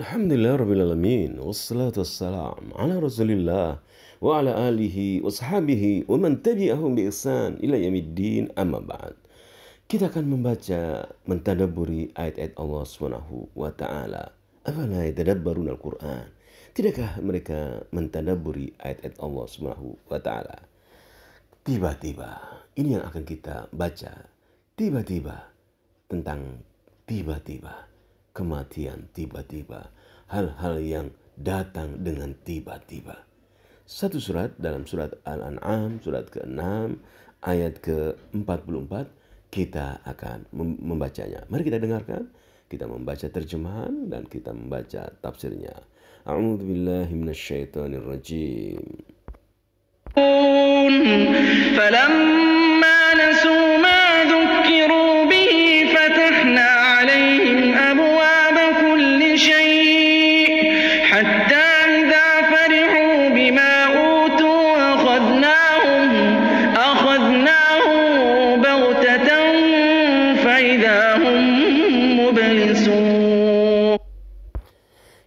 Alhamdulillah Rabbil Alamin Wassalatu wassalam Ala Rasulillah Wa ala alihi wa sahabihi Wa man tabi'ahum bi ihsan Ila yamiddin amma ba'd Kita akan membaca Mentadaburi ayat-ayat Allah subhanahu wa ta'ala Afala yatadabbarun al-Quran Tidakkah mereka mentadaburi ayat-ayat Allah subhanahu wa ta'ala Tiba-tiba Ini yang akan kita baca Tiba-tiba Tentang tiba-tiba kematian tiba-tiba, hal-hal yang datang dengan tiba-tiba. Satu surat dalam surat Al-An'am, surat ke-6, ayat ke-44, kita akan membacanya. Mari kita dengarkan, kita membaca terjemahan dan kita membaca tafsirnya. A'udhu billahi minasyaitonir rajim.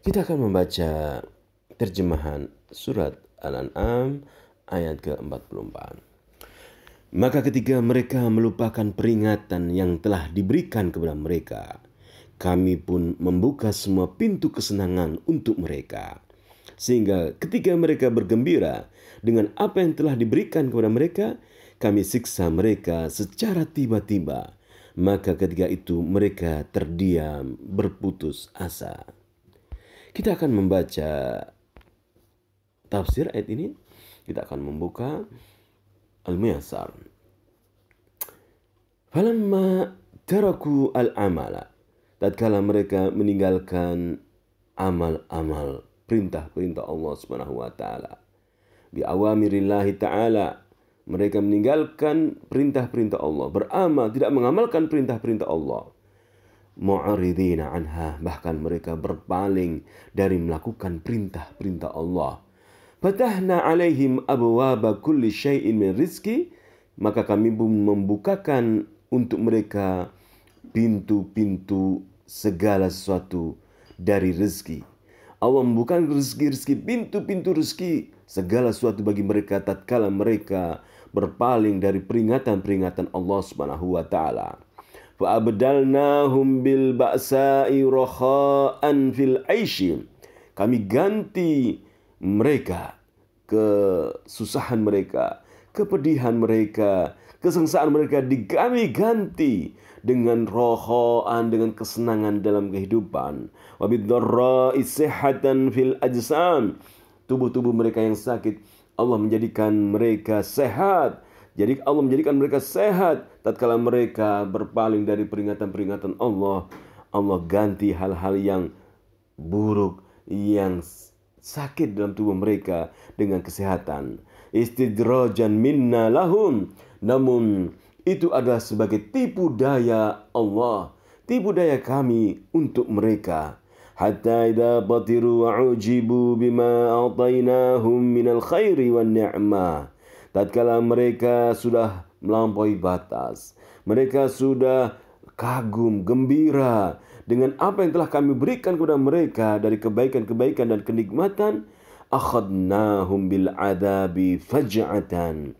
Kita akan membaca terjemahan surat Al-An'am ayat ke-44. Maka ketika mereka melupakan peringatan yang telah diberikan kepada mereka, kami pun membuka semua pintu kesenangan untuk mereka. Sehingga ketika mereka bergembira dengan apa yang telah diberikan kepada mereka, kami siksa mereka secara tiba-tiba maka ketika itu mereka terdiam berputus asa. Kita akan membaca tafsir ayat ini. Kita akan membuka Al-Muyasar. Falamma taraku al-amala. Tatkala mereka meninggalkan amal-amal perintah-perintah Allah Subhanahu wa taala. Bi awamirillahi taala mereka meninggalkan perintah-perintah Allah, beramal tidak mengamalkan perintah-perintah Allah. Mu'aridina anha, bahkan mereka berpaling dari melakukan perintah-perintah Allah. Fatahna alaihim abwaba kulli syai'in min rizki, maka kami membukakan untuk mereka pintu-pintu segala sesuatu dari rezeki Allah bukan rezeki-rezeki pintu-pintu rezeki segala sesuatu bagi mereka tatkala mereka berpaling dari peringatan-peringatan Allah Subhanahu wa taala. Fa abdalnahum bil ba'sa'i rakha'an fil 'aishi. Kami ganti mereka kesusahan mereka, kepedihan mereka, kesengsaraan mereka kami ganti dengan rohoan, dengan kesenangan dalam kehidupan. Wabidharra'i sihatan fil ajsam. Tubuh-tubuh mereka yang sakit, Allah menjadikan mereka sehat. Jadi Allah menjadikan mereka sehat tatkala mereka berpaling dari peringatan-peringatan Allah. Allah ganti hal-hal yang buruk yang sakit dalam tubuh mereka dengan kesehatan. Istidrojan minna lahum. Namun itu adalah sebagai tipu daya Allah, tipu daya kami untuk mereka. Hatta idza batiru wa ujibu bima atainahum minal khairi wa ni'mah. Tatkala mereka sudah melampaui batas, mereka sudah kagum, gembira dengan apa yang telah kami berikan kepada mereka dari kebaikan-kebaikan dan kenikmatan, akhadnahum bil adabi faj'atan.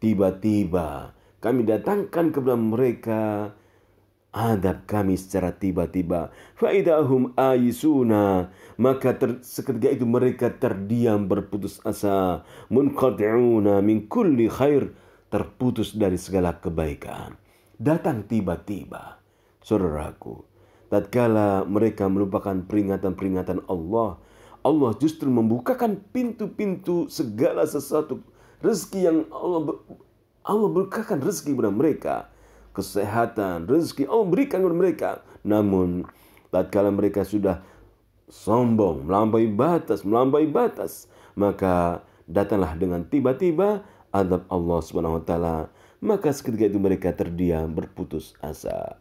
Tiba-tiba kami datangkan kepada mereka adab kami secara tiba-tiba. Faidahum ayisuna. Maka seketika itu mereka terdiam berputus asa. Munqati'una min kulli khair. Terputus dari segala kebaikan. Datang tiba-tiba. Saudaraku. Tatkala mereka melupakan peringatan-peringatan Allah. Allah justru membukakan pintu-pintu segala sesuatu. Rezeki yang Allah Allah berkahkan rezeki kepada mereka, kesehatan, rezeki Allah berikan kepada mereka. Namun tatkala mereka sudah sombong, melampaui batas, melampaui batas, maka datanglah dengan tiba-tiba adab Allah Subhanahu wa taala. Maka seketika itu mereka terdiam berputus asa.